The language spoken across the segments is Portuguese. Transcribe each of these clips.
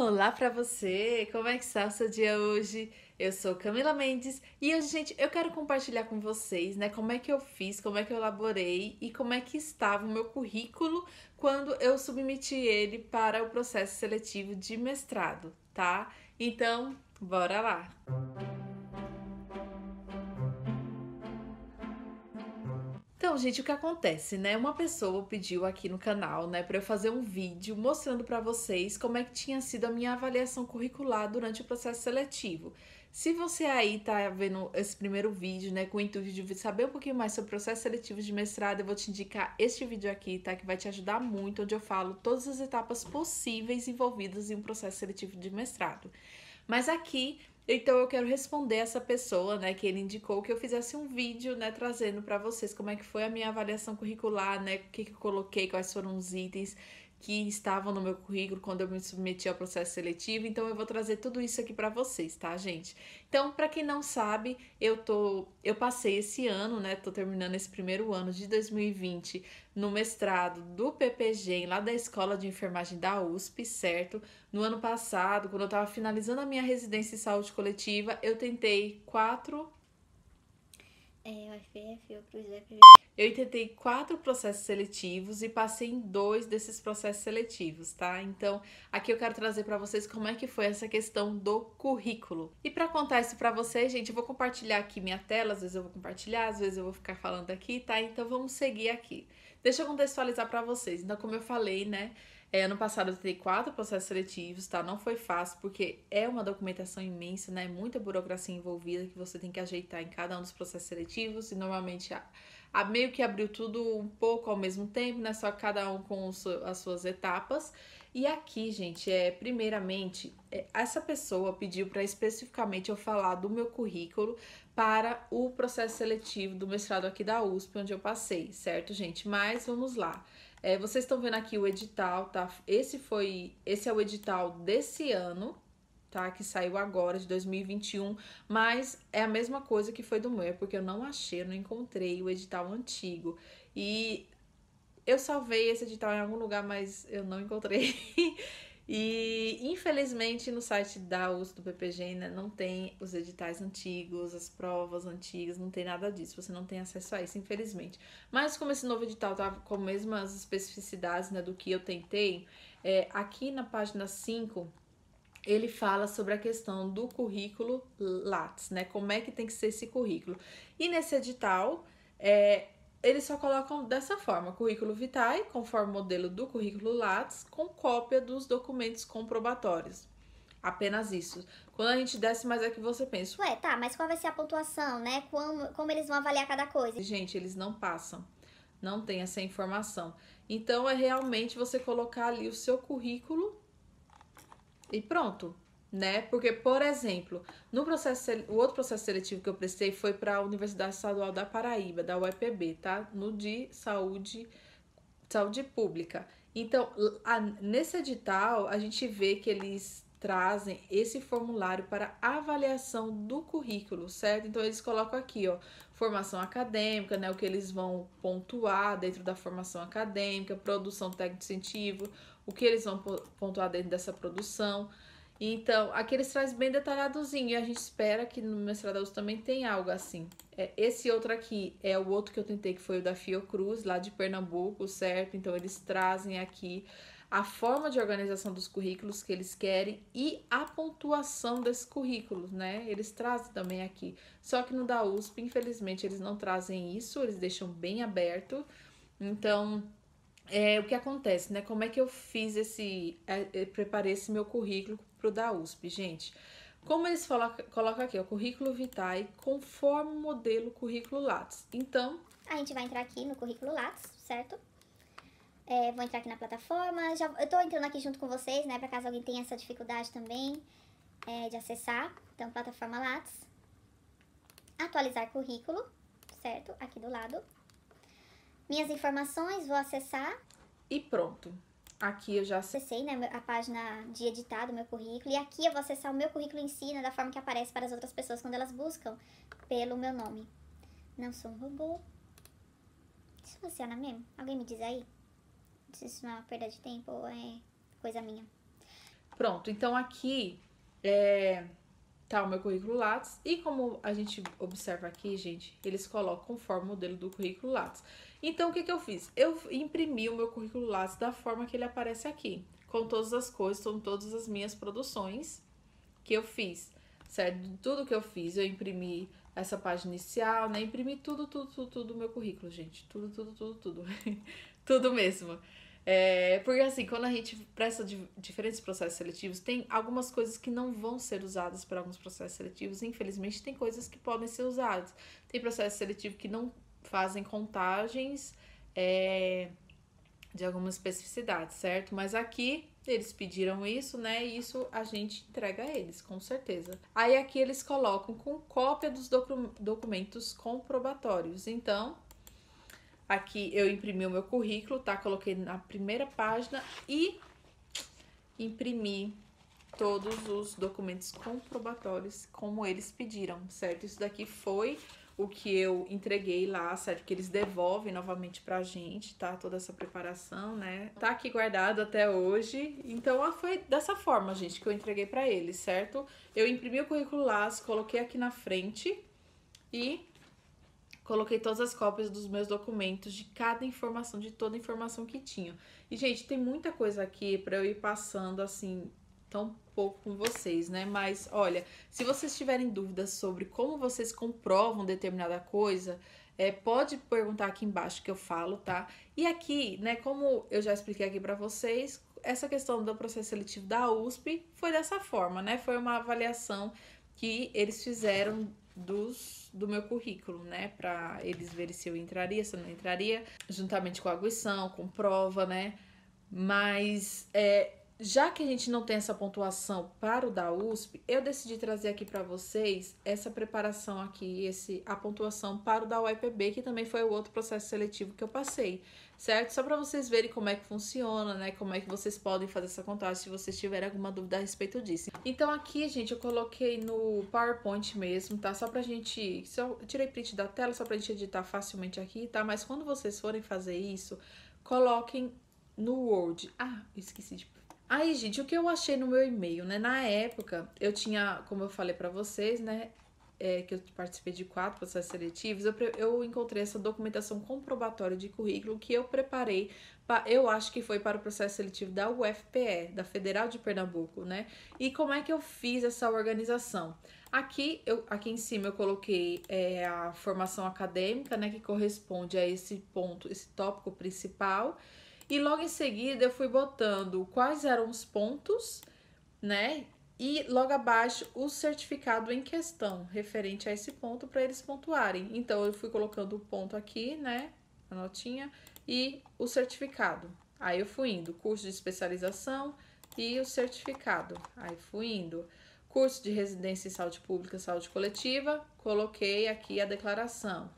Olá para você! Como é que está o seu dia hoje? Eu sou Camila Mendes e hoje, gente, eu quero compartilhar com vocês, né, como é que eu fiz, como é que eu elaborei e como é que estava o meu currículo quando eu submeti ele para o processo seletivo de mestrado, tá? Então, bora lá! Música Então, gente, o que acontece, né? Uma pessoa pediu aqui no canal, né, para eu fazer um vídeo mostrando para vocês como é que tinha sido a minha avaliação curricular durante o processo seletivo. Se você aí tá vendo esse primeiro vídeo, né, com o intuito de saber um pouquinho mais sobre o processo seletivo de mestrado, eu vou te indicar este vídeo aqui, tá, que vai te ajudar muito, onde eu falo todas as etapas possíveis envolvidas em um processo seletivo de mestrado. Mas aqui então eu quero responder essa pessoa, né, que ele indicou que eu fizesse um vídeo, né, trazendo para vocês como é que foi a minha avaliação curricular, né, o que, que eu coloquei, quais foram os itens que estavam no meu currículo quando eu me submeti ao processo seletivo. Então eu vou trazer tudo isso aqui para vocês, tá, gente? Então, para quem não sabe, eu tô eu passei esse ano, né? Tô terminando esse primeiro ano de 2020 no mestrado do PPG, lá da Escola de Enfermagem da USP, certo? No ano passado, quando eu estava finalizando a minha residência em saúde coletiva, eu tentei quatro é, eu é tentei Eu quatro processos seletivos e passei em dois desses processos seletivos, tá? Então, aqui eu quero trazer para vocês como é que foi essa questão do currículo. E para contar isso para vocês, gente, eu vou compartilhar aqui minha tela, às vezes eu vou compartilhar, às vezes eu vou ficar falando aqui, tá? Então, vamos seguir aqui. Deixa eu contextualizar para vocês. Então, como eu falei, né, é, ano passado eu tentei quatro processos seletivos, tá? Não foi fácil, porque é uma documentação imensa, né? Muita burocracia envolvida que você tem que ajeitar em cada um dos processos seletivos e normalmente a, a meio que abriu tudo um pouco ao mesmo tempo, né? Só cada um com as suas etapas. E aqui, gente, é primeiramente, é, essa pessoa pediu para especificamente eu falar do meu currículo para o processo seletivo do mestrado aqui da USP, onde eu passei, certo, gente? Mas vamos lá. É, vocês estão vendo aqui o edital, tá? Esse foi, esse é o edital desse ano, tá? Que saiu agora, de 2021, mas é a mesma coisa que foi do meu, é porque eu não achei, eu não encontrei o edital antigo. E eu salvei esse edital em algum lugar, mas eu não encontrei. E infelizmente no site da USP do PPG ainda né, não tem os editais antigos, as provas antigas, não tem nada disso, você não tem acesso a isso, infelizmente. Mas como esse novo edital tá com as mesmas especificidades né, do que eu tentei, é, aqui na página 5 ele fala sobre a questão do currículo Lattes, né? Como é que tem que ser esse currículo. E nesse edital, é, eles só colocam dessa forma: currículo vitae, conforme o modelo do currículo Lattes, com cópia dos documentos comprobatórios. Apenas isso. Quando a gente desce mais é que você pensa. Ué, tá, mas qual vai ser a pontuação, né? Como, como eles vão avaliar cada coisa? Gente, eles não passam. Não tem essa informação. Então é realmente você colocar ali o seu currículo e pronto né? Porque, por exemplo, no processo, o outro processo seletivo que eu prestei foi para a Universidade Estadual da Paraíba, da UEPB, tá? No de saúde, saúde pública. Então, a, nesse edital, a gente vê que eles trazem esse formulário para avaliação do currículo, certo? Então eles colocam aqui, ó, formação acadêmica, né, o que eles vão pontuar dentro da formação acadêmica, produção técnico incentivo o que eles vão pontuar dentro dessa produção, então, aqui eles trazem bem detalhadozinho e a gente espera que no Mestrado também tenha algo assim. É, esse outro aqui é o outro que eu tentei, que foi o da Fiocruz, lá de Pernambuco, certo? Então, eles trazem aqui a forma de organização dos currículos que eles querem e a pontuação desses currículos, né? Eles trazem também aqui. Só que no da USP, infelizmente, eles não trazem isso, eles deixam bem aberto. Então, é, o que acontece, né? Como é que eu fiz esse. É, é preparei esse meu currículo o da USP, gente. Como eles colocam, aqui, o currículo vitae conforme o modelo currículo Lattes. Então... A gente vai entrar aqui no currículo Lattes, certo? É, vou entrar aqui na plataforma. Já, eu estou entrando aqui junto com vocês, né? para caso alguém tenha essa dificuldade também é, de acessar. Então, plataforma Lattes. Atualizar currículo, certo? Aqui do lado. Minhas informações, vou acessar. E pronto. Aqui eu já acessei né, a página de editar do meu currículo. E aqui eu vou acessar o meu currículo em si, né, da forma que aparece para as outras pessoas quando elas buscam pelo meu nome. Não sou um robô. Isso funciona mesmo? Alguém me diz aí? Se isso não é uma perda de tempo ou é coisa minha. Pronto, então aqui é, tá o meu currículo Lattes. E como a gente observa aqui, gente, eles colocam conforme o modelo do currículo Lattes. Então, o que, que eu fiz? Eu imprimi o meu currículo Lattes da forma que ele aparece aqui, com todas as coisas, com todas as minhas produções que eu fiz, certo? Tudo que eu fiz, eu imprimi essa página inicial, né? Imprimi tudo, tudo, tudo, tudo do meu currículo, gente. Tudo, tudo, tudo, tudo. tudo mesmo. É, porque assim, quando a gente presta diferentes processos seletivos, tem algumas coisas que não vão ser usadas para alguns processos seletivos. Infelizmente, tem coisas que podem ser usadas. Tem processo seletivo que não fazem contagens é, de algumas especificidades, certo? Mas aqui eles pediram isso, né? E isso a gente entrega a eles, com certeza. Aí aqui eles colocam com cópia dos docu documentos comprobatórios. Então, Aqui eu imprimi o meu currículo, tá? Coloquei na primeira página e imprimi todos os documentos comprobatórios como eles pediram, certo? Isso daqui foi o que eu entreguei lá, certo? Que eles devolvem novamente pra gente, tá? Toda essa preparação, né? Tá aqui guardado até hoje. Então, foi dessa forma, gente, que eu entreguei pra eles, certo? Eu imprimi o currículo lá, coloquei aqui na frente e coloquei todas as cópias dos meus documentos, de cada informação, de toda a informação que tinha. E, gente, tem muita coisa aqui para eu ir passando assim tão pouco com vocês, né? Mas olha, se vocês tiverem dúvidas sobre como vocês comprovam determinada coisa, é, pode perguntar aqui embaixo que eu falo, tá? E aqui, né, como eu já expliquei aqui para vocês, essa questão do processo seletivo da USP foi dessa forma, né? Foi uma avaliação que eles fizeram dos, do meu currículo, né? Para eles verem se eu entraria, se eu não entraria, juntamente com a aguição, com prova, né? Mas é, já que a gente não tem essa pontuação para o da USP, eu decidi trazer aqui para vocês essa preparação aqui, esse a pontuação para o da UEPB, que também foi o outro processo seletivo que eu passei, certo? Só para vocês verem como é que funciona, né? Como é que vocês podem fazer essa contagem se vocês tiverem alguma dúvida a respeito disso. Então aqui, gente, eu coloquei no PowerPoint mesmo, tá? Só pra gente, só tirei print da tela só pra gente editar facilmente aqui, tá? Mas quando vocês forem fazer isso, coloquem no Word. Ah, esqueci de Aí, gente, o que eu achei no meu e-mail, né? Na época, eu tinha, como eu falei para vocês, né? É, que eu participei de quatro processos seletivos, eu, eu encontrei essa documentação comprobatória de currículo que eu preparei, pra, eu acho que foi para o processo seletivo da UFPE, da Federal de Pernambuco, né? E como é que eu fiz essa organização? Aqui, eu, aqui em cima eu coloquei é, a formação acadêmica, né, que corresponde a esse ponto, esse tópico principal. E logo em seguida eu fui botando quais eram os pontos, né? E logo abaixo o certificado em questão, referente a esse ponto, para eles pontuarem. Então eu fui colocando o ponto aqui, né? A notinha, e o certificado. Aí eu fui indo, curso de especialização e o certificado. Aí fui indo. Curso de residência em saúde pública, saúde coletiva, coloquei aqui a declaração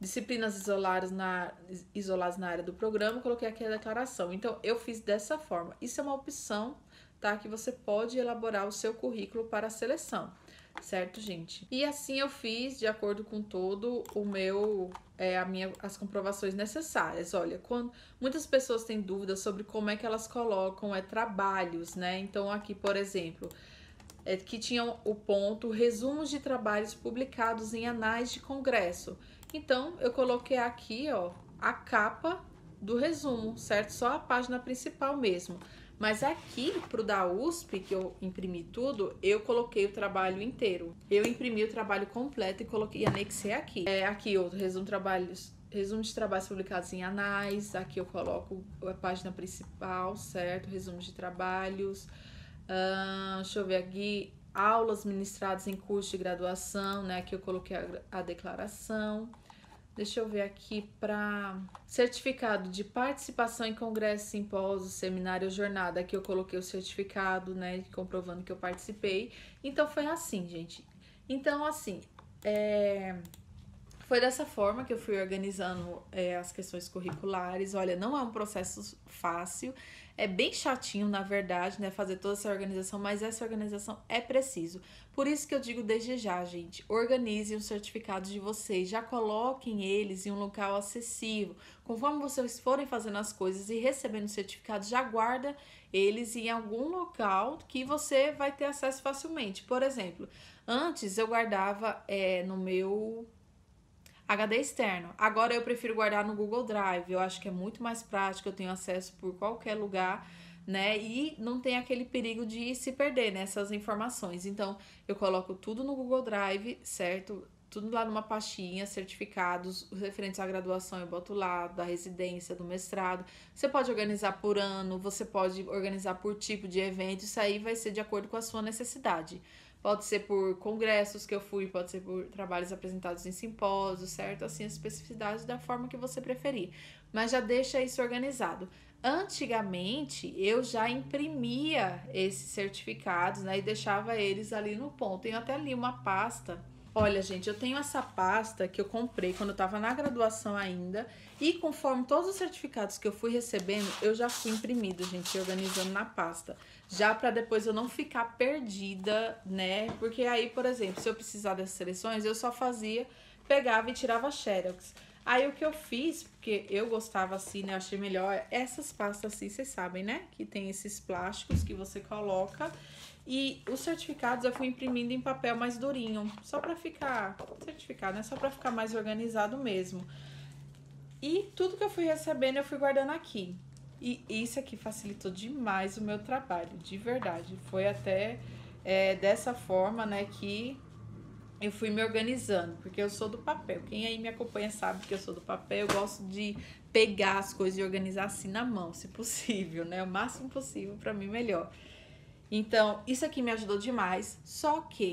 disciplinas isoladas na, isoladas na área do programa, coloquei aqui a declaração. Então, eu fiz dessa forma. Isso é uma opção, tá? Que você pode elaborar o seu currículo para a seleção, certo, gente? E assim eu fiz, de acordo com todo o meu, é, a minha, as comprovações necessárias. Olha, quando muitas pessoas têm dúvidas sobre como é que elas colocam é, trabalhos, né? Então, aqui, por exemplo é, que tinham o ponto resumos de trabalhos publicados em anais de congresso. Então, eu coloquei aqui, ó, a capa do resumo, certo? Só a página principal mesmo. Mas aqui, para o da USP, que eu imprimi tudo, eu coloquei o trabalho inteiro. Eu imprimi o trabalho completo e coloquei e anexei aqui. É, aqui, outro resumo trabalhos resumo de trabalhos publicados em anais, aqui eu coloco a página principal, certo? Resumo de trabalhos, deixa eu ver aqui. Aulas ministradas em curso de graduação, né? Aqui eu coloquei a, a declaração. Deixa eu ver aqui para certificado de participação em congresso, simpósio, seminário, jornada. Aqui eu coloquei o certificado, né, comprovando que eu participei. Então foi assim, gente. Então assim, é, foi dessa forma que eu fui organizando é, as questões curriculares. Olha, não é um processo fácil, é bem chatinho, na verdade, né? Fazer toda essa organização, mas essa organização é preciso. Por isso que eu digo desde já, gente, organizem os certificados de vocês, já coloquem eles em um local acessível. Conforme vocês forem fazendo as coisas e recebendo os certificados, já guarda eles em algum local que você vai ter acesso facilmente. Por exemplo, antes eu guardava é, no meu HD externo. Agora eu prefiro guardar no Google Drive. Eu acho que é muito mais prático, eu tenho acesso por qualquer lugar, né? E não tem aquele perigo de se perder nessas né? informações. Então, eu coloco tudo no Google Drive, certo? Tudo lá numa pastinha, certificados referentes à graduação, eu boto lá, da residência, do mestrado. Você pode organizar por ano, você pode organizar por tipo de evento, isso aí vai ser de acordo com a sua necessidade. Pode ser por congressos que eu fui, pode ser por trabalhos apresentados em simpósios, certo? Assim, as especificidades da forma que você preferir. Mas já deixa isso organizado. Antigamente, eu já imprimia esses certificados, né? E deixava eles ali no ponto. tem até ali uma pasta Olha, gente, eu tenho essa pasta que eu comprei quando eu tava na graduação ainda, e conforme todos os certificados que eu fui recebendo, eu já fui imprimindo, gente, organizando na pasta, já para depois eu não ficar perdida, né? Porque aí, por exemplo, se eu precisar dessas seleções, eu só fazia, pegava e tirava xerox. Aí o que eu fiz, porque eu gostava assim, né? Eu achei melhor essas pastas assim, vocês sabem, né? Que tem esses plásticos que você coloca e os certificados eu fui imprimindo em papel mais durinho, só para ficar certificado, né? Só para ficar mais organizado mesmo. E tudo que eu fui recebendo eu fui guardando aqui. E isso aqui facilitou demais o meu trabalho, de verdade. Foi até é, dessa forma, né, que eu fui me organizando, porque eu sou do papel. Quem aí me acompanha sabe que eu sou do papel. Eu gosto de pegar as coisas e organizar assim na mão, se possível, né? O máximo possível, para mim, melhor. Então, isso aqui me ajudou demais. Só que,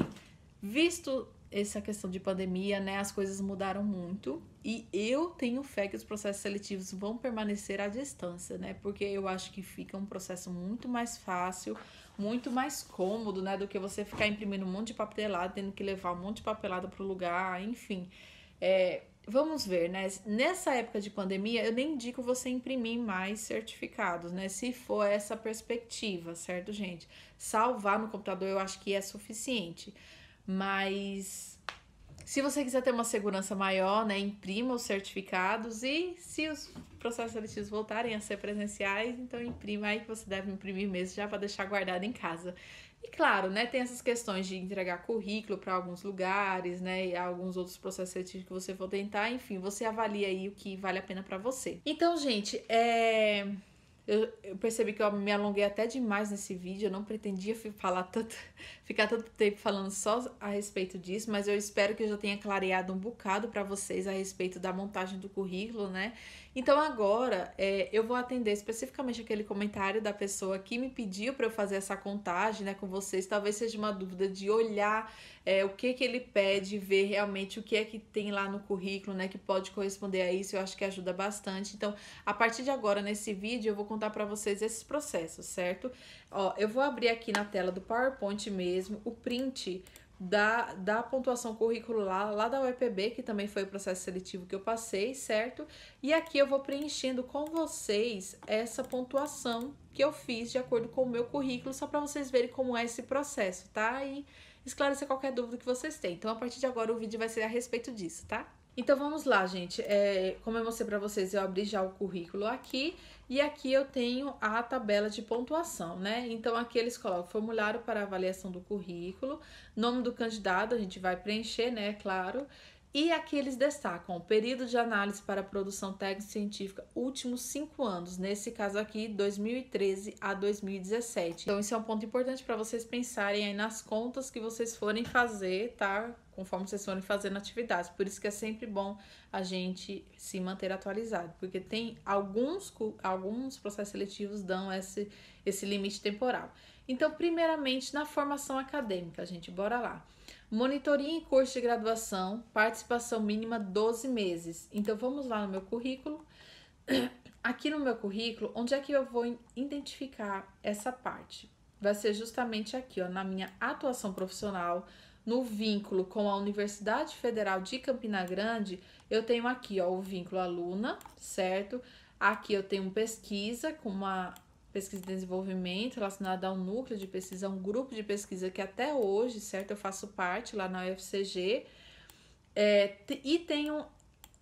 visto essa questão de pandemia, né, as coisas mudaram muito e eu tenho fé que os processos seletivos vão permanecer à distância, né? Porque eu acho que fica um processo muito mais fácil, muito mais cômodo, né, do que você ficar imprimindo um monte de papelada, tendo que levar um monte de papelada para o lugar, enfim. É, vamos ver, né? Nessa época de pandemia, eu nem indico você imprimir mais certificados, né? Se for essa perspectiva, certo, gente? Salvar no computador eu acho que é suficiente. Mas se você quiser ter uma segurança maior, né, imprima os certificados e se os processos seletivos voltarem a ser presenciais, então imprima aí que você deve imprimir mesmo já para deixar guardado em casa. E claro, né, tem essas questões de entregar currículo para alguns lugares, né, e alguns outros processos seletivos que você for tentar, enfim, você avalia aí o que vale a pena para você. Então, gente, é eu, eu, percebi que eu me alonguei até demais nesse vídeo, eu não pretendia falar tanto, ficar tanto tempo falando só a respeito disso, mas eu espero que eu já tenha clareado um bocado para vocês a respeito da montagem do currículo, né? Então agora é, eu vou atender especificamente aquele comentário da pessoa que me pediu para eu fazer essa contagem né, com vocês. Talvez seja uma dúvida de olhar é, o que que ele pede, ver realmente o que é que tem lá no currículo, né, que pode corresponder a isso. Eu acho que ajuda bastante. Então, a partir de agora nesse vídeo eu vou contar para vocês esses processos, certo? Ó, eu vou abrir aqui na tela do PowerPoint mesmo o print da, da pontuação curricular lá da UEPB, que também foi o processo seletivo que eu passei, certo? E aqui eu vou preenchendo com vocês essa pontuação que eu fiz de acordo com o meu currículo, só para vocês verem como é esse processo, tá? E esclarecer qualquer dúvida que vocês têm. Então, a partir de agora, o vídeo vai ser a respeito disso, tá? Então, vamos lá, gente. É, como eu mostrei para vocês, eu abri já o currículo aqui. E aqui eu tenho a tabela de pontuação, né? Então aqui eles colocam formulário para avaliação do currículo, nome do candidato, a gente vai preencher, né? Claro. E aqui eles destacam o período de análise para produção técnica científica últimos cinco anos, nesse caso aqui, 2013 a 2017. Então, isso é um ponto importante para vocês pensarem aí nas contas que vocês forem fazer, tá? conforme vocês forem fazendo atividades. Por isso que é sempre bom a gente se manter atualizado, porque tem alguns, alguns processos seletivos dão esse, esse limite temporal. Então, primeiramente, na formação acadêmica, a gente, bora lá. Monitoria em curso de graduação, participação mínima 12 meses. Então, vamos lá no meu currículo. Aqui no meu currículo, onde é que eu vou identificar essa parte? Vai ser justamente aqui, ó, na minha atuação profissional, no vínculo com a Universidade Federal de Campina Grande, eu tenho aqui ó, o vínculo aluna, certo? Aqui eu tenho pesquisa com uma pesquisa de desenvolvimento relacionada ao núcleo de pesquisa, um grupo de pesquisa que até hoje, certo, eu faço parte lá na UFCG, é, e tenho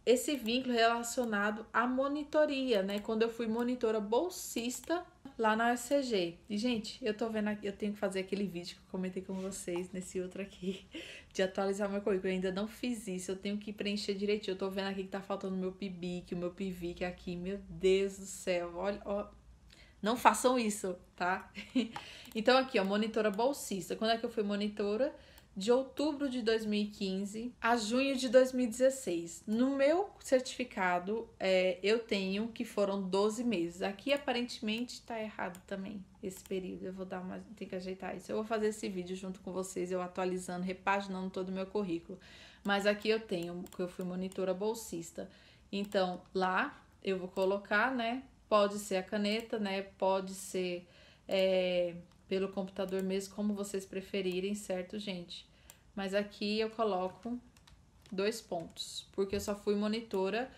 esse vínculo relacionado à monitoria, né? Quando eu fui monitora bolsista lá na UFCG. E, gente, eu tô vendo aqui, eu tenho que fazer aquele vídeo que eu comentei com vocês nesse outro aqui, de atualizar meu currículo. Eu ainda não fiz isso, eu tenho que preencher direitinho. Eu tô vendo aqui que tá faltando meu PIBIC, o meu PIVIC é aqui. Meu Deus do céu, olha, ó. Não façam isso, tá? então, aqui, ó, monitora bolsista. Quando é que eu fui monitora? de outubro de 2015 a junho de 2016. No meu certificado, é, eu tenho que foram 12 meses. Aqui aparentemente tá errado também esse período. Eu vou dar uma. Tem que ajeitar isso. Eu vou fazer esse vídeo junto com vocês, eu atualizando, repaginando todo o meu currículo. Mas aqui eu tenho, que eu fui monitora bolsista. Então, lá eu vou colocar, né? Pode ser a caneta, né? Pode ser. É, pelo computador mesmo, como vocês preferirem, certo, gente? Mas aqui eu coloco dois pontos, porque eu só fui monitora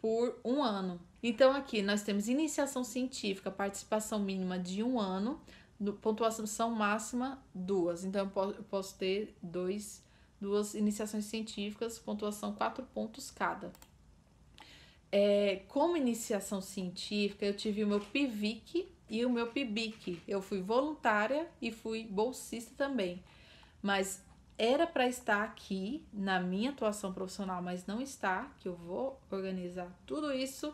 por um ano. Então, aqui nós temos iniciação científica, participação mínima de um ano, pontuação máxima duas. Então, eu posso ter dois, duas iniciações científicas, pontuação quatro pontos cada. É, como iniciação científica, eu tive o meu PIVIC, e o meu PIBIC. Eu fui voluntária e fui bolsista também. Mas era para estar aqui na minha atuação profissional, mas não está, que eu vou organizar tudo isso.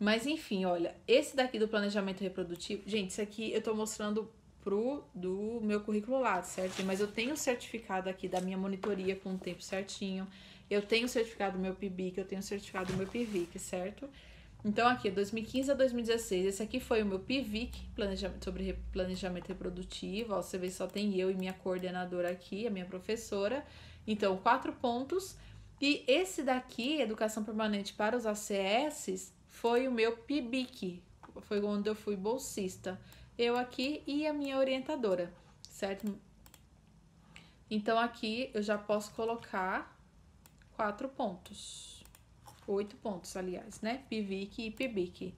Mas enfim, olha, esse daqui do planejamento reprodutivo, gente, isso aqui eu estou mostrando pro do meu currículo lá, certo? Mas eu tenho certificado aqui da minha monitoria com o tempo certinho. Eu tenho certificado do meu PIBIC, eu tenho certificado do meu PIVIC, certo? Então, aqui, 2015 a 2016, esse aqui foi o meu PIVIC, planejamento, sobre planejamento reprodutivo. Ó, você vê só tem eu e minha coordenadora aqui, a minha professora. Então, quatro pontos. E esse daqui, Educação Permanente para os ACS, foi o meu PIBIC, foi onde eu fui bolsista. Eu aqui e a minha orientadora, certo? Então, aqui eu já posso colocar quatro pontos oito pontos, aliás, né? PIVIC e PIBIC.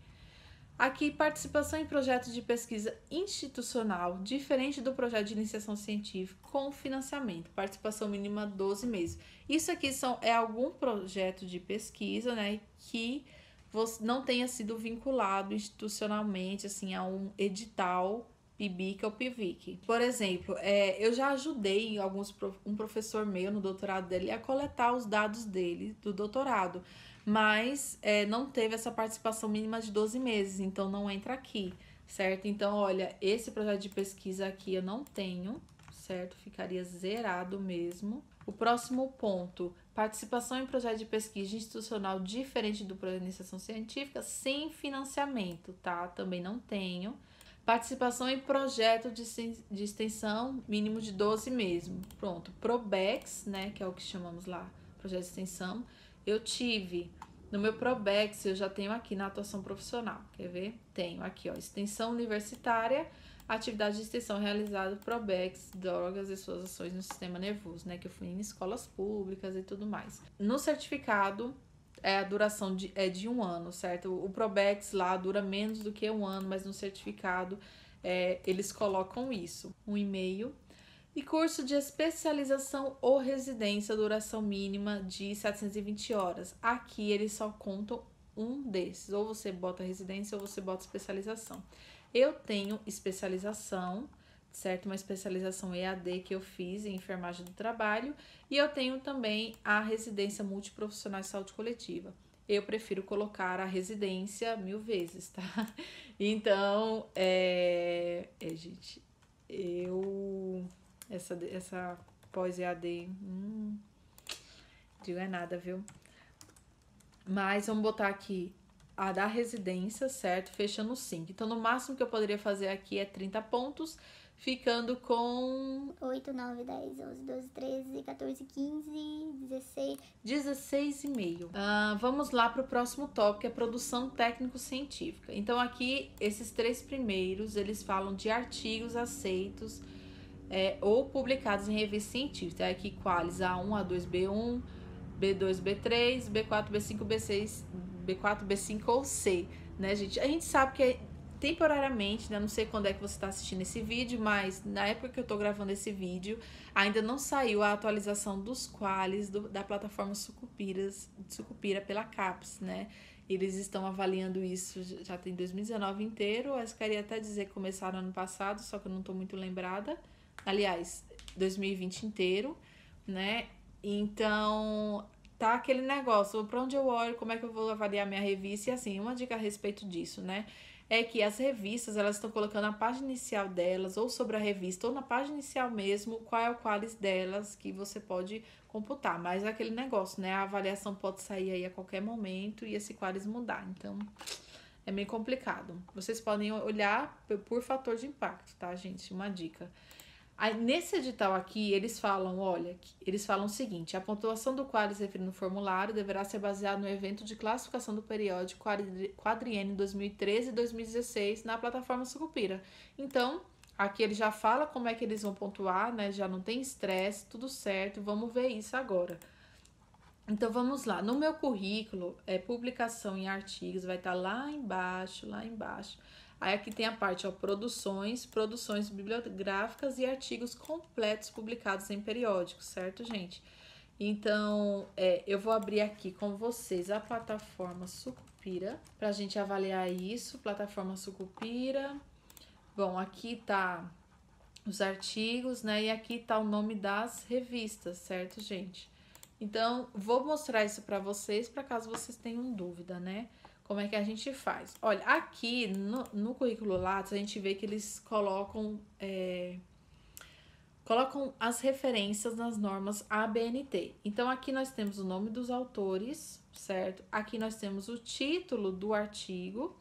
Aqui, participação em projetos de pesquisa institucional, diferente do projeto de iniciação científica, com financiamento, participação mínima 12 meses. Isso aqui são, é algum projeto de pesquisa, né, que você não tenha sido vinculado institucionalmente, assim, a um edital PIBIC ou PIVIC. Por exemplo, é, eu já ajudei alguns um professor meu no doutorado dele a coletar os dados dele do doutorado mas é, não teve essa participação mínima de 12 meses, então não entra aqui, certo? Então, olha, esse projeto de pesquisa aqui eu não tenho, certo? Ficaria zerado mesmo. O próximo ponto, participação em projeto de pesquisa institucional diferente do projeto de iniciação científica, sem financiamento, tá? Também não tenho. Participação em projeto de, extensão, mínimo de 12 mesmo. Pronto, ProBex, né, que é o que chamamos lá, projeto de extensão, eu tive no meu Probex, eu já tenho aqui na atuação profissional. Quer ver? Tenho aqui, ó, extensão universitária, atividade de extensão realizada Probex, drogas e suas ações no sistema nervoso, né? Que eu fui em escolas públicas e tudo mais. No certificado, é a duração de, é de um ano, certo? O Probex lá dura menos do que um ano, mas no certificado é, eles colocam isso. Um e-mail e curso de especialização ou residência, duração mínima de 720 horas. Aqui eles só contam um desses, ou você bota residência ou você bota especialização. Eu tenho especialização, certo? Uma especialização EAD que eu fiz em enfermagem do trabalho, e eu tenho também a residência multiprofissional de saúde coletiva eu prefiro colocar a residência mil vezes, tá? Então, é, é gente, eu essa, essa pós-EAD. Hum, digo, é nada, viu? Mas vamos botar aqui a da residência, certo? Fechando 5. Então, no máximo que eu poderia fazer aqui é 30 pontos, ficando com... 8, 9, 10, 11, 12, 13, 14, 15, 16... 16 e meio. Ah, vamos lá para o próximo tópico, que é produção técnico-científica. Então, aqui, esses três primeiros, eles falam de artigos aceitos é, ou publicados em revistas científicas. É aqui quales A1, A2, B1, B2, B3, B4, B5, B6, B4, B5 ou C, né, gente? A gente sabe que é temporariamente, né? Não sei quando é que você está assistindo esse vídeo, mas na época que eu estou gravando esse vídeo, ainda não saiu a atualização dos quales do, da plataforma Sucupiras, Sucupira pela CAPES, né? Eles estão avaliando isso, já tem 2019 inteiro, eu queria até dizer que começaram ano passado, só que eu não estou muito lembrada aliás, 2020 inteiro, né? Então, tá aquele negócio, para onde eu olho, como é que eu vou avaliar minha revista e assim, uma dica a respeito disso, né? É que as revistas, elas estão colocando a página inicial delas, ou sobre a revista, ou na página inicial mesmo, qual é o qualis delas que você pode computar. Mas é aquele negócio, né? A avaliação pode sair aí a qualquer momento e esse qualis mudar. Então, é meio complicado. Vocês podem olhar por fator de impacto, tá, gente? Uma dica. Aí, nesse edital aqui, eles falam, olha, eles falam o seguinte, a pontuação do quadro referido no formulário deverá ser baseada no evento de classificação do periódico quadriênio 2013 e 2016 na plataforma Sucupira. Então, aqui ele já fala como é que eles vão pontuar, né? Já não tem estresse, tudo certo, vamos ver isso agora. Então, vamos lá. No meu currículo, é publicação em artigos, vai estar tá lá embaixo, lá embaixo. Aí aqui tem a parte, ó, produções, produções bibliográficas e artigos completos publicados em periódicos, certo, gente? Então, é, eu vou abrir aqui com vocês a plataforma Sucupira, para a gente avaliar isso, plataforma Sucupira. Bom, aqui tá os artigos, né, e aqui tá o nome das revistas, certo, gente? Então, vou mostrar isso para vocês, para caso vocês tenham dúvida, né? Como é que a gente faz? Olha, aqui no, no currículo Lattes, a gente vê que eles colocam, é, colocam as referências nas normas ABNT. Então, aqui nós temos o nome dos autores, certo? Aqui nós temos o título do artigo.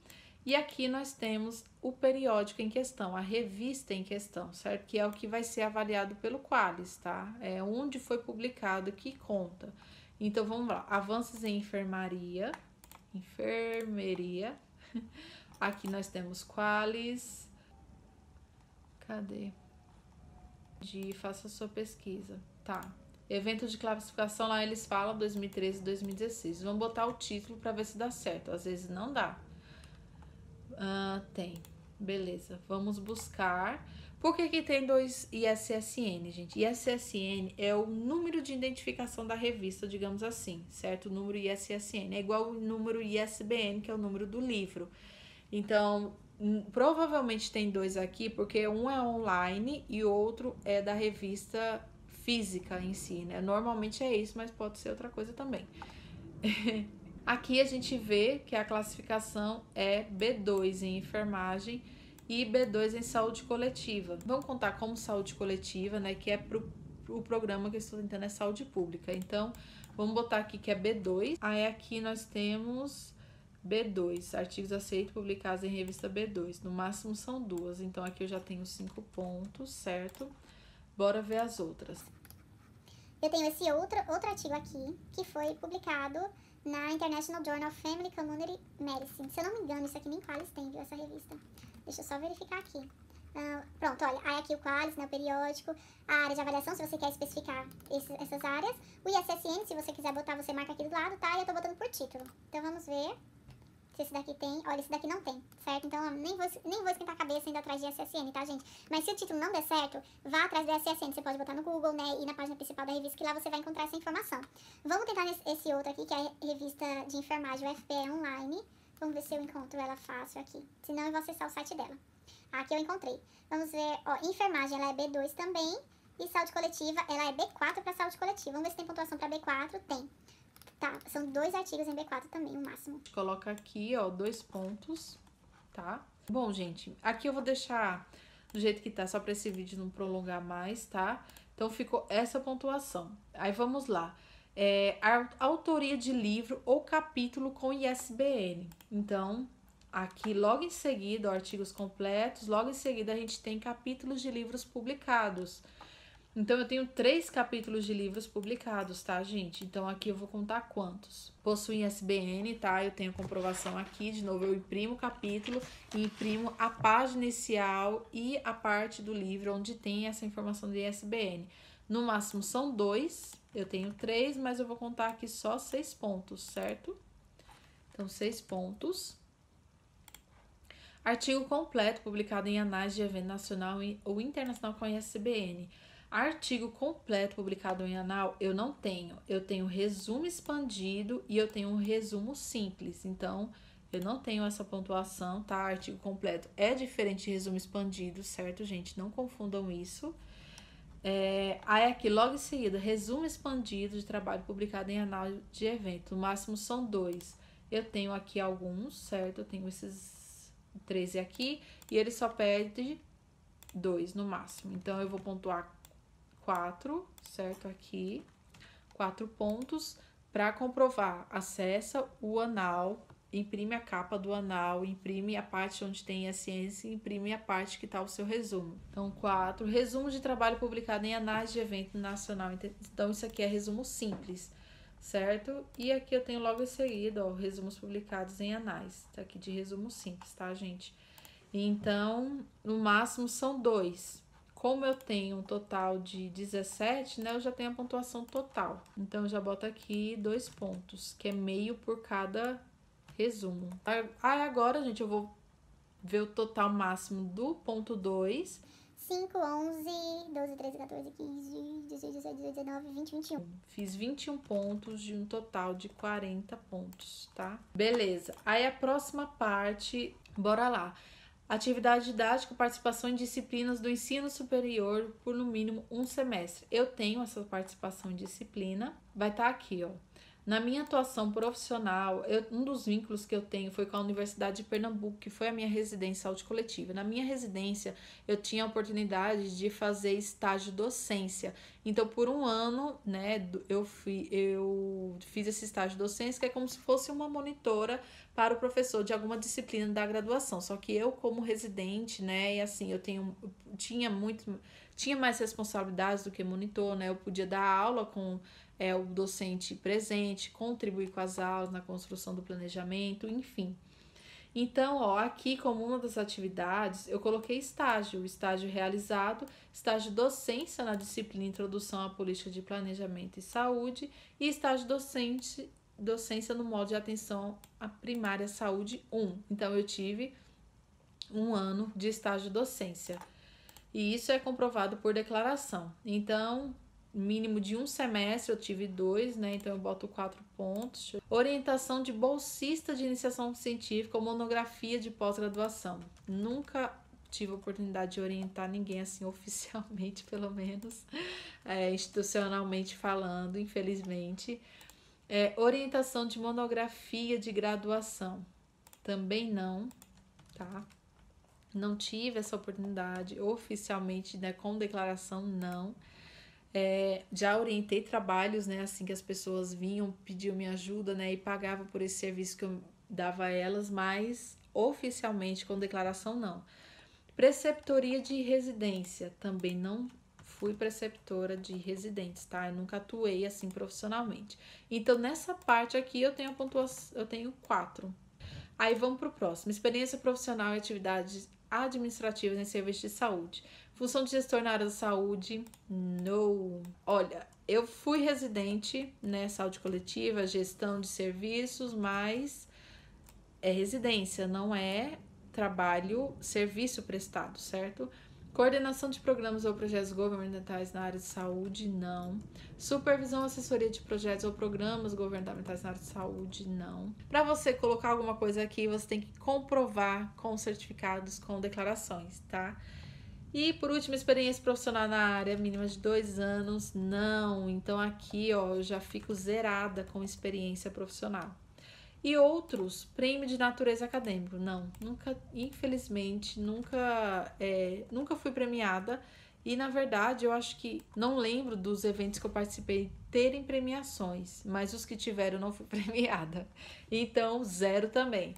E aqui nós temos o periódico em questão, a revista em questão, certo? Que é o que vai ser avaliado pelo Qualis, tá? É onde foi publicado que conta. Então vamos lá: avanços em enfermaria, enfermeria. Aqui nós temos qualis. Cadê? De faça sua pesquisa. Tá. Evento de classificação lá eles falam 2013 e 2016. Vamos botar o título para ver se dá certo. Às vezes não dá. Ah, tem. Beleza. Vamos buscar por que, que tem dois ISSN, gente? ISSN é o número de identificação da revista, digamos assim, certo? O número ISSN é igual o número ISBN, que é o número do livro. Então, provavelmente tem dois aqui, porque um é online e outro é da revista física em si, né? Normalmente é isso, mas pode ser outra coisa também. aqui a gente vê que a classificação é B2 em enfermagem e B2 em saúde coletiva. Vamos contar como saúde coletiva, né? Que é pro, o programa que eu estou tentando é saúde pública. Então, vamos botar aqui que é B2. Aí aqui nós temos B2, artigos aceitos publicados em revista B2. No máximo são duas, então aqui eu já tenho cinco pontos, certo? Bora ver as outras. Eu tenho esse outro, outro artigo aqui, que foi publicado na International Journal of Family Community Medicine. Se eu não me engano, isso aqui nem quase tem, viu, essa revista. Deixa eu só verificar aqui. Ah, pronto, olha, aí aqui o Qualis, né, o periódico, a área de avaliação, se você quer especificar esse, essas áreas. O ISSN, se você quiser botar, você marca aqui do lado, tá? E eu tô botando por título. Então, vamos ver se esse daqui tem. Olha, esse daqui não tem, certo? Então, nem vou, nem vou esquentar a cabeça ainda atrás de ISSN tá, gente? Mas se o título não der certo, vá atrás do ISSN Você pode botar no Google, né? E na página principal da revista, que lá você vai encontrar essa informação. Vamos tentar esse outro aqui, que é a revista de enfermagem, o FPE Online. Vamos ver se eu encontro ela fácil aqui. Se não, eu vou acessar o site dela. Aqui eu encontrei. Vamos ver, ó, enfermagem, ela é B2 também. E saúde coletiva, ela é B4 para saúde coletiva. Vamos ver se tem pontuação para B4. Tem. Tá, são dois artigos em B4 também, o máximo. Coloca aqui, ó, dois pontos, tá? Bom, gente, aqui eu vou deixar do jeito que tá, só para esse vídeo não prolongar mais, tá? Então, ficou essa pontuação. Aí, vamos lá é, a autoria de livro ou capítulo com ISBN. Então, aqui logo em seguida, artigos completos, logo em seguida a gente tem capítulos de livros publicados. Então, eu tenho três capítulos de livros publicados, tá, gente? Então, aqui eu vou contar quantos. Possuem ISBN, tá? Eu tenho comprovação aqui. De novo, eu imprimo o capítulo e imprimo a página inicial e a parte do livro onde tem essa informação de ISBN. No máximo são dois, eu tenho três, mas eu vou contar aqui só seis pontos, certo? Então, seis pontos. Artigo completo publicado em anais de evento nacional ou internacional com a ISBN. Artigo completo publicado em anal eu não tenho. Eu tenho resumo expandido e eu tenho um resumo simples. Então, eu não tenho essa pontuação, tá? Artigo completo é diferente de resumo expandido, certo, gente? Não confundam isso. É, aí aqui, logo em seguida, resumo expandido de trabalho publicado em análise de evento. No máximo são dois. Eu tenho aqui alguns, certo? Eu tenho esses 13 aqui. E ele só pede dois no máximo. Então, eu vou pontuar quatro, certo? Aqui, quatro pontos para comprovar. Acessa o anal imprime a capa do anal, imprime a parte onde tem a ciência, imprime a parte que está o seu resumo. Então, quatro, Resumo de trabalho publicado em anais de evento nacional. Então, isso aqui é resumo simples, certo? E aqui eu tenho logo em seguida, ó, resumos publicados em anais. Tá aqui de resumo simples, tá, gente? Então, no máximo são dois. Como eu tenho um total de 17, né, eu já tenho a pontuação total. Então, eu já boto aqui dois pontos, que é meio por cada resumo. Tá? Aí agora, gente, eu vou ver o total máximo do ponto 2. 5, 11, 12, 13, 14, 15, 16, 17, 18, 19, 20, 21. Fiz 21 pontos de um total de 40 pontos, tá? Beleza. Aí a próxima parte, bora lá. Atividade didática, participação em disciplinas do ensino superior por no mínimo um semestre. Eu tenho essa participação em disciplina, vai estar tá aqui, ó. Na minha atuação profissional, eu, um dos vínculos que eu tenho foi com a Universidade de Pernambuco, que foi a minha residência coletiva. Na minha residência, eu tinha a oportunidade de fazer estágio docência. Então, por um ano, né, eu, fui, eu fiz esse estágio docência, que é como se fosse uma monitora para o professor de alguma disciplina da graduação. Só que eu, como residente, né, e assim, eu tenho, eu tinha muito, tinha mais responsabilidades do que monitor, né, eu podia dar aula com é o docente presente, contribuir com as aulas na construção do planejamento, enfim. Então, ó, aqui como uma das atividades, eu coloquei estágio, estágio realizado, estágio docência na disciplina Introdução à Política de Planejamento e Saúde e estágio docente, docência no modo de atenção à primária saúde 1. Então, eu tive um ano de estágio docência. E isso é comprovado por declaração. Então, mínimo de um semestre, eu tive dois, né? Então eu boto quatro pontos. Orientação de bolsista de iniciação científica ou monografia de pós-graduação. Nunca tive a oportunidade de orientar ninguém assim oficialmente, pelo menos, é, institucionalmente falando, infelizmente. É, orientação de monografia de graduação. Também não, tá? Não tive essa oportunidade oficialmente, né? Com declaração, não. É, já orientei trabalhos, né? Assim que as pessoas vinham, pediam minha ajuda, né? E pagava por esse serviço que eu dava a elas, mas oficialmente com declaração não. Preceptoria de residência, também não fui preceptora de residentes, tá? Eu nunca atuei assim profissionalmente. Então, nessa parte aqui eu tenho a pontuação, eu tenho quatro. Aí vamos para o próximo. Experiência profissional e atividades administrativas em serviços de saúde. Função de gestor na área da saúde, no. Olha, eu fui residente, né? Saúde coletiva, gestão de serviços, mas é residência, não é trabalho, serviço prestado, certo? Coordenação de programas ou projetos governamentais na área de saúde, não. Supervisão, assessoria de projetos ou programas governamentais na área de saúde, não. Para você colocar alguma coisa aqui, você tem que comprovar com certificados, com declarações, tá? E por último, experiência profissional na área mínima de dois anos, não. Então aqui, ó, eu já fico zerada com experiência profissional e outros prêmio de natureza acadêmica. Não, nunca, infelizmente, nunca, é, nunca fui premiada. E na verdade, eu acho que não lembro dos eventos que eu participei terem premiações, mas os que tiveram não fui premiada. Então, zero também.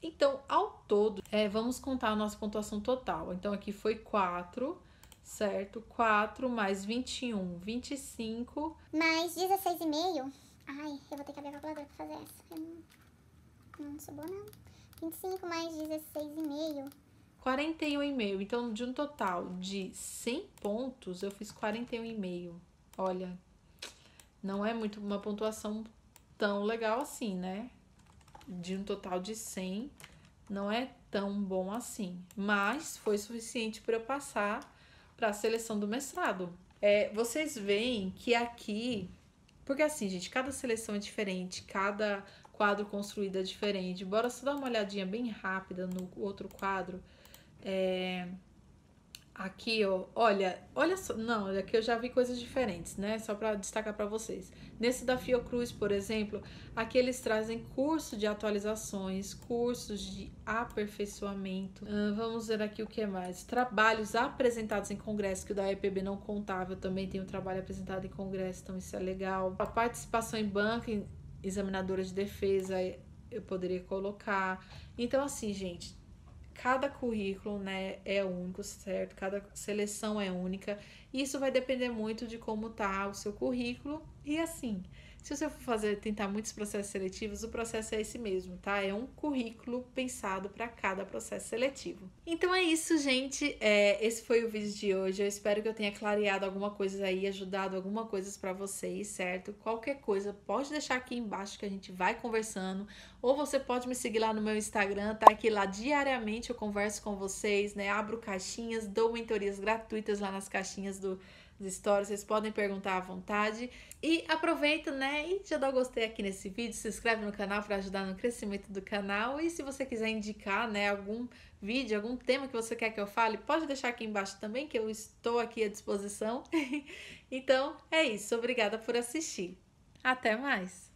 Então, ao todo, é, vamos contar a nossa pontuação total. Então, aqui foi 4, certo? 4 mais 21, 25. Mais 16,5. Ai, eu vou ter que abrir a calculadora pra fazer essa. Eu não, não sou boa, não. 25 mais 16,5. 41,5. Então, de um total de 100 pontos, eu fiz 41,5. Olha, não é muito uma pontuação tão legal assim, né? De um total de 100, não é tão bom assim. Mas foi suficiente para eu passar para a seleção do mestrado. É, vocês veem que aqui porque assim, gente, cada seleção é diferente, cada quadro construído é diferente. Bora só dar uma olhadinha bem rápida no outro quadro. É, Aqui, ó, olha, olha só, não, aqui eu já vi coisas diferentes, né? Só para destacar para vocês. Nesse da Fiocruz, por exemplo, aqui eles trazem curso de atualizações, cursos de aperfeiçoamento. Uh, vamos ver aqui o que mais. Trabalhos apresentados em congresso, que o da EPB não contável também tem um trabalho apresentado em congresso, então isso é legal. A participação em banca, em examinadora de defesa, eu poderia colocar. Então, assim, gente, cada currículo né, é único, certo? Cada seleção é única. Isso vai depender muito de como tá o seu currículo e assim. Se você for fazer, tentar muitos processos seletivos, o processo é esse mesmo, tá? É um currículo pensado para cada processo seletivo. Então é isso, gente. É, esse foi o vídeo de hoje. Eu espero que eu tenha clareado alguma coisa aí, ajudado alguma coisa para vocês, certo? Qualquer coisa, pode deixar aqui embaixo que a gente vai conversando. Ou você pode me seguir lá no meu Instagram, tá? Que lá diariamente eu converso com vocês, né? Abro caixinhas, dou mentorias gratuitas lá nas caixinhas do as histórias, vocês podem perguntar à vontade. E aproveita, né? E já dá o gostei aqui nesse vídeo, se inscreve no canal para ajudar no crescimento do canal. E se você quiser indicar, né, algum vídeo, algum tema que você quer que eu fale, pode deixar aqui embaixo também, que eu estou aqui à disposição. então, é isso. Obrigada por assistir. Até mais!